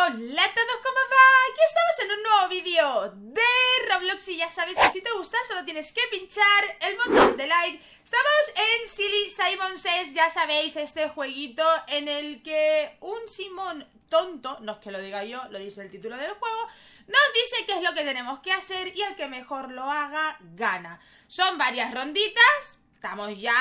Hola a todos, ¿cómo va? Aquí estamos en un nuevo vídeo de Roblox y ya sabéis que si te gusta solo tienes que pinchar el botón de like Estamos en Silly Simon Says, ya sabéis, este jueguito en el que un Simón tonto, no es que lo diga yo, lo dice el título del juego Nos dice qué es lo que tenemos que hacer y el que mejor lo haga, gana Son varias ronditas, estamos ya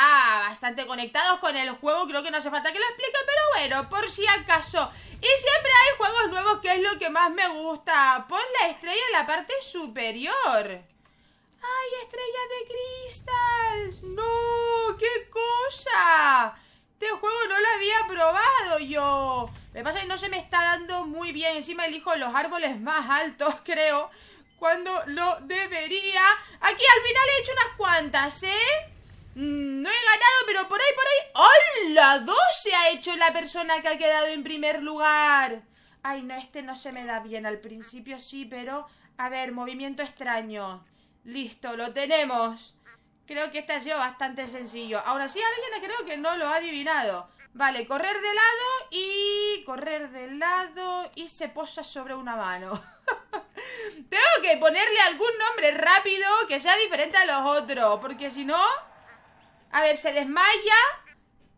bastante conectados con el juego, creo que no hace falta que lo explique, pero bueno, por si acaso. Y siempre hay juegos nuevos, que es lo que más me gusta. Pon la estrella en la parte superior. ¡Ay, estrellas de cristal! ¡No! ¡Qué cosa! Este juego no lo había probado yo. Me pasa que no se me está dando muy bien. Encima elijo los árboles más altos, creo. Cuando lo debería. Aquí al final he hecho unas cuantas, ¿eh? Mm, no he ganado, pero por ahí, por ahí. ¡Hola! Dos se ha hecho la persona que ha quedado en primer lugar. Ay, no, este no se me da bien. Al principio sí, pero... A ver, movimiento extraño. Listo, lo tenemos. Creo que este ha sido bastante sencillo. Ahora sí, alguien creo que no lo ha adivinado. Vale, correr de lado y... Correr de lado y se posa sobre una mano. Tengo que ponerle algún nombre rápido que sea diferente a los otros, porque si no... A ver, se desmaya.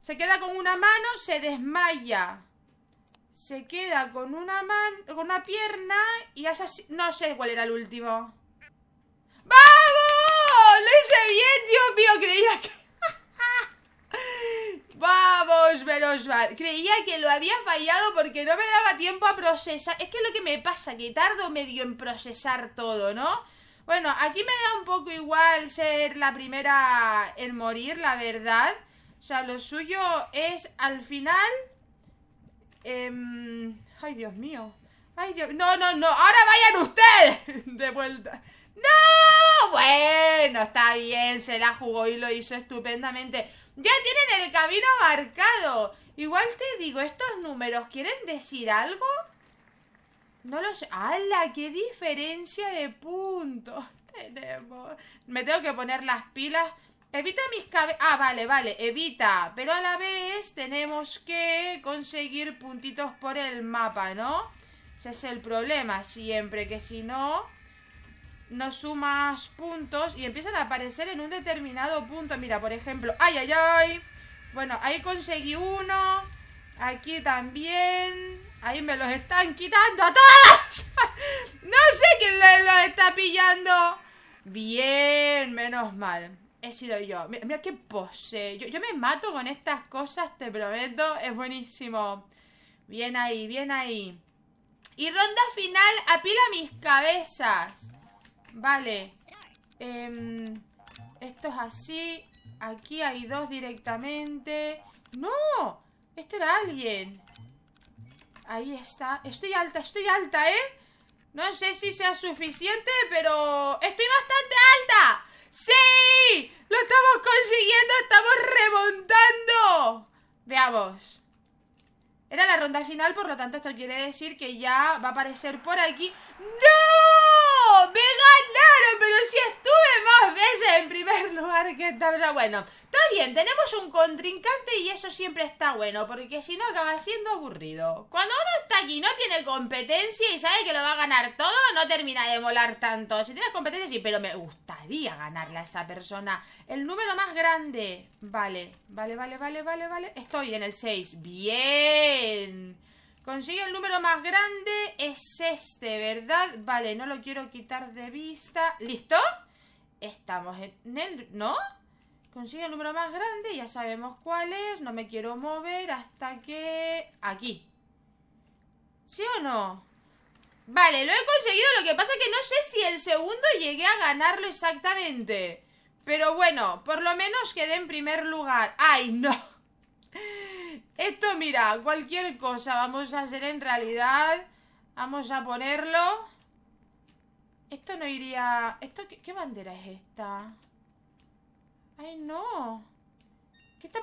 Se queda con una mano, se desmaya. Se queda con una con una pierna y hace así. No sé cuál era el último. ¡Vamos! ¡Lo hice bien! Dios mío, creía que... Vamos, menos Creía que lo había fallado porque no me daba tiempo a procesar. Es que lo que me pasa, que tardo medio en procesar todo, ¿no? Bueno, aquí me da un poco igual ser la primera en morir, la verdad. O sea, lo suyo es al final... Em, ay, Dios mío. Ay, Dios... No, no, no. Ahora vayan ustedes de vuelta. ¡No! Bueno, está bien. Se la jugó y lo hizo estupendamente. Ya tienen el camino marcado. Igual te digo, estos números quieren decir algo. No sé, ¡Hala! ¡Qué diferencia de puntos tenemos! Me tengo que poner las pilas. Evita mis cabezas... Ah, vale, vale, evita. Pero a la vez tenemos que conseguir puntitos por el mapa, ¿no? Ese es el problema siempre, que si no... No sumas puntos y empiezan a aparecer en un determinado punto. Mira, por ejemplo... ¡Ay, ay, ay! Bueno, ahí conseguí uno. Aquí también... Ahí me los están quitando a todos. no sé quién los está pillando. Bien, menos mal. He sido yo. Mira, qué pose. Yo, me mato con estas cosas, te prometo. Es buenísimo. Bien ahí, bien ahí. Y ronda final, apila mis cabezas. Vale. Em, esto es así. Aquí hay dos directamente. ¡No! Esto era alguien. Ahí está. Estoy alta, estoy alta, ¿eh? No sé si sea suficiente, pero... ¡Estoy bastante alta! ¡Sí! ¡Lo estamos consiguiendo! ¡Estamos remontando! Veamos. Era la ronda final, por lo tanto esto quiere decir que ya va a aparecer por aquí... ¡No! ¡Me ganaron! ¡Pero si esto más veces en primer lugar que está Bueno, está bien, tenemos un contrincante y eso siempre está bueno, porque si no acaba siendo aburrido. Cuando uno está aquí, y no tiene competencia y sabe que lo va a ganar todo, no termina de molar tanto. Si tienes competencia, sí, pero me gustaría ganarla a esa persona. El número más grande. Vale, vale, vale, vale, vale, vale. Estoy en el 6. Bien. Consigue el número más grande, es este, ¿verdad? Vale, no lo quiero quitar de vista. ¿Listo? Estamos en el... ¿No? Consigue el número más grande, ya sabemos cuál es. No me quiero mover hasta que... Aquí. ¿Sí o no? Vale, lo he conseguido. Lo que pasa es que no sé si el segundo llegué a ganarlo exactamente. Pero bueno, por lo menos quedé en primer lugar. ¡Ay, no! Esto, mira, cualquier cosa vamos a hacer en realidad. Vamos a ponerlo... Esto no iría... Esto, ¿qué, bandera es esta? Ay, no.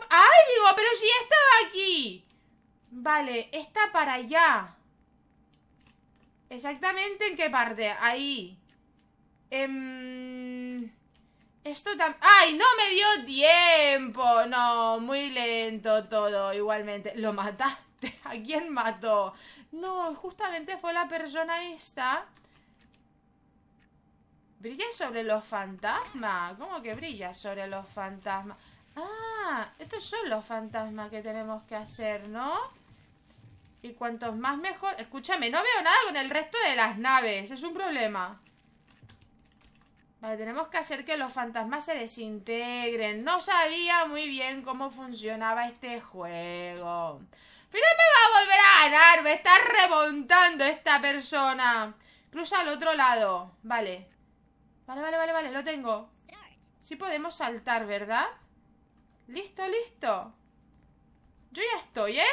¡Ay, digo! Pero si estaba aquí. Vale, está para allá. Exactamente en qué parte. Ahí. Em, esto también... ¡Ay, no me dio tiempo! No, muy lento todo, igualmente. ¿Lo mataste? ¿A quién mató? No, justamente fue la persona esta ¿Brilla sobre los fantasmas? ¿Cómo que brilla sobre los fantasmas? Ah, estos son los fantasmas que tenemos que hacer, ¿no? Y cuantos más mejor... Escúchame, no veo nada con el resto de las naves. Es un problema. Vale, tenemos que hacer que los fantasmas se desintegren. No sabía muy bien cómo funcionaba este juego. me va a volver a ganar. Me está remontando esta persona. Cruza al otro lado. Vale. Vale, vale, vale, vale, lo tengo. Sí podemos saltar, ¿verdad? Listo, listo. Yo ya estoy, ¿eh?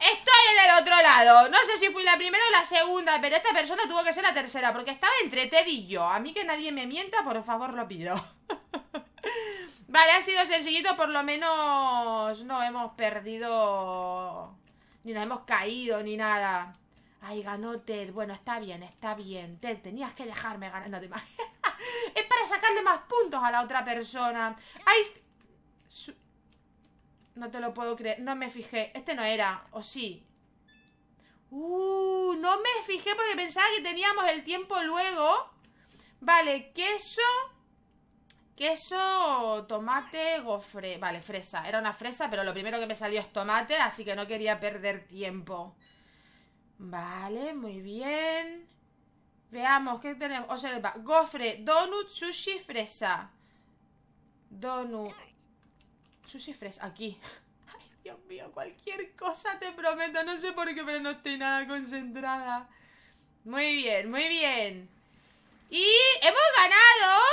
Estoy en el otro lado. No sé si fui la primera o la segunda, pero esta persona tuvo que ser la tercera, porque estaba entre Ted y yo. A mí que nadie me mienta, por favor, lo pido. vale, ha sido sencillito, por lo menos no hemos perdido... Ni nos hemos caído, ni nada. Ay, ganó Ted. Bueno, está bien, está bien. Ted, tenías que dejarme ganar. es para sacarle más puntos a la otra persona. Ay. No te lo puedo creer. No me fijé. Este no era. ¿O sí? Uh, no me fijé porque pensaba que teníamos el tiempo luego. Vale, queso. Queso, tomate, gofre. Vale, fresa. Era una fresa, pero lo primero que me salió es tomate, así que no quería perder tiempo. Vale, muy bien. Veamos, ¿qué tenemos? O sea, gofre, donut, sushi, fresa. Donut. Sushi, fresa, aquí. Ay, Dios mío, cualquier cosa te prometo. No sé por qué, pero no estoy nada concentrada. Muy bien, muy bien. Y hemos ganado.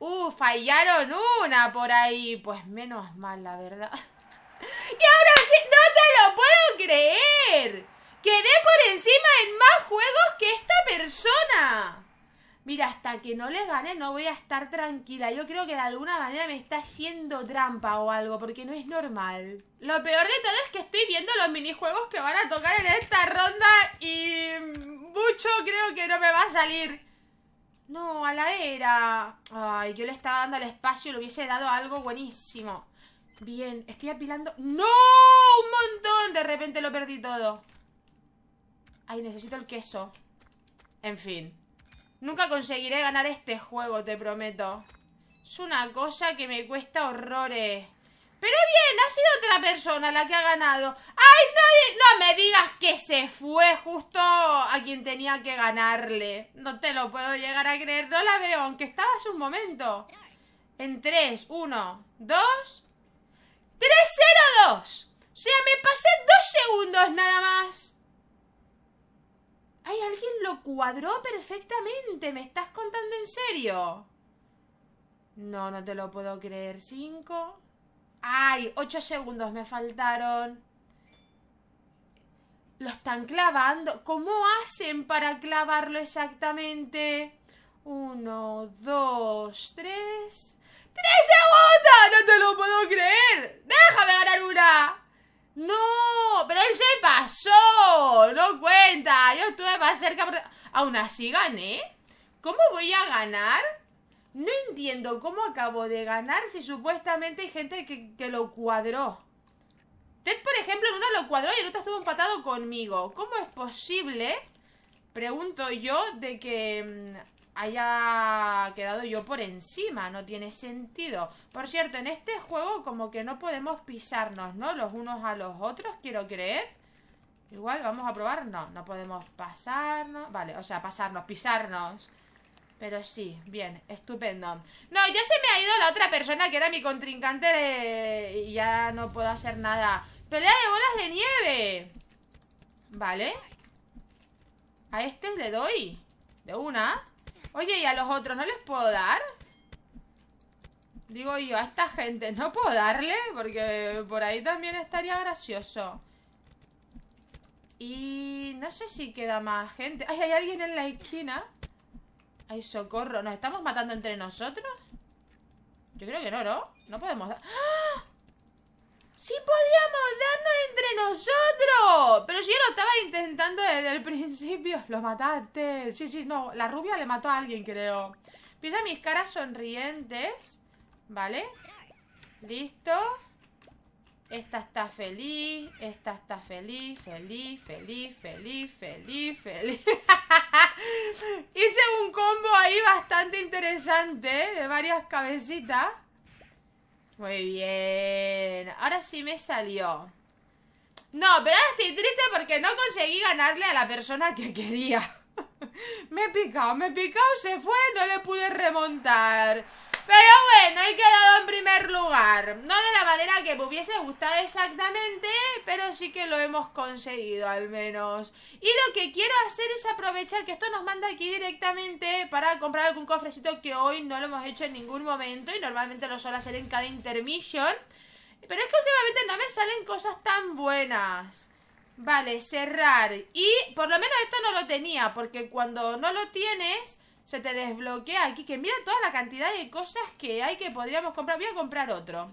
Uh, fallaron una por ahí. Pues menos mal, la verdad. y ahora sí, no te lo puedo creer. Quedé por encima en más juegos que esta persona. Mira, hasta que no les gane no voy a estar tranquila. Yo creo que de alguna manera me está haciendo trampa o algo, porque no es normal. Lo peor de todo es que estoy viendo los minijuegos que van a tocar en esta ronda y mucho creo que no me va a salir. No, a la era. Ay, yo le estaba dando al espacio y le hubiese dado algo buenísimo. Bien, estoy apilando... ¡No! ¡Un montón! De repente lo perdí todo. Ay, necesito el queso En fin Nunca conseguiré ganar este juego, te prometo Es una cosa que me cuesta horrores Pero bien, ha sido otra persona la que ha ganado ¡Ay, No me digas que se fue justo a quien tenía que ganarle No te lo puedo llegar a creer No la veo, aunque estaba hace un momento En 3, 1, 2 3-0-2 O sea, me pasé dos segundos nada más ¡Ay, alguien lo cuadró perfectamente! ¿Me estás contando en serio? No, no te lo puedo creer. Cinco. ¡Ay! Ocho segundos me faltaron. Lo están clavando. ¿Cómo hacen para clavarlo exactamente? Uno, dos, tres. ¡Tres segundos! ¡No te lo puedo creer! ¡Déjame ganar una! ¡No! ¡Pero él se pasó! ¡No cuenta! Yo estuve más cerca por... Aún así gané. ¿Cómo voy a ganar? No entiendo cómo acabo de ganar si supuestamente hay gente que, lo cuadró. Ted, por ejemplo, en una lo cuadró y el otro estuvo empatado conmigo. ¿Cómo es posible, pregunto yo, de que mm, haya quedado yo por encima, no tiene sentido. Por cierto, en este juego como que no podemos pisarnos, ¿no? Los unos a los otros, quiero creer. Igual, vamos a probar. No, no podemos pasarnos. Vale, o sea, pasarnos, pisarnos. Pero sí, bien, estupendo. No, ya se me ha ido la otra persona que era mi contrincante y ya no puedo hacer nada. ¡Pelea de bolas de nieve! Vale. A este le doy. De una. Oye, ¿y a los otros no les puedo dar? Digo yo, a esta gente no puedo darle porque por ahí también estaría gracioso. Y no sé si queda más gente. Ay, hay alguien en la esquina. Ay, socorro. ¿Nos estamos matando entre nosotros? Yo creo que no, ¿no? No podemos dar... ¡Ah! ¡Sí podíamos darnos entre nosotros! Pero si yo lo estaba intentando desde el principio. Lo mataste. Sí, sí, no. La rubia le mató a alguien, creo. Pisa mis caras sonrientes. ¿Vale? Listo. Esta está feliz. Esta está feliz. Feliz, feliz, feliz, feliz, feliz. Hice un combo ahí bastante interesante de varias cabecitas. Muy bien. Ahora sí me salió. No, pero ahora estoy triste porque no conseguí ganarle a la persona que quería. me he picado, me he picado, se fue, no le pude remontar. Pero bueno, he quedado en primer lugar. No de la manera que me hubiese gustado exactamente, pero sí que lo hemos conseguido al menos. Y lo que quiero hacer es aprovechar que esto nos manda aquí directamente para comprar algún cofrecito que hoy no lo hemos hecho en ningún momento y normalmente lo suelo hacer en cada intermission. Pero es que últimamente no me salen cosas tan buenas. Vale, cerrar. Y por lo menos esto no lo tenía, porque cuando no lo tienes se te desbloquea aquí. Que mira toda la cantidad de cosas que hay que podríamos comprar. Voy a comprar otro.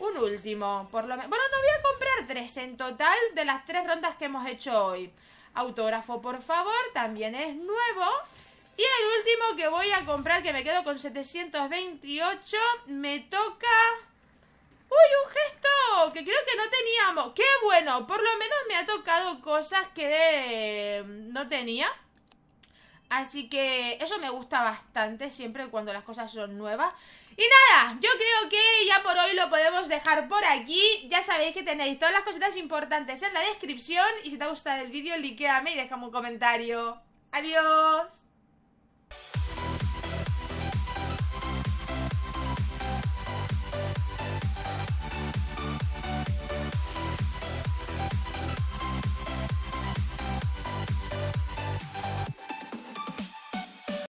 Un último, por lo menos. Bueno, no voy a comprar tres en total de las tres rondas que hemos hecho hoy. Autógrafo, por favor, también es nuevo. Y el último que voy a comprar, que me quedo con 728, me toca... ¡Uy, un gesto! Que creo que no teníamos. ¡Qué bueno! Por lo menos me ha tocado cosas que mm, no tenía. Así que eso me gusta bastante siempre cuando las cosas son nuevas. Y nada, yo creo que ya por hoy lo podemos dejar por aquí. Ya sabéis que tenéis todas las cositas importantes en la descripción. Y si te ha gustado el vídeo, liquéame y déjame un comentario. ¡Adiós!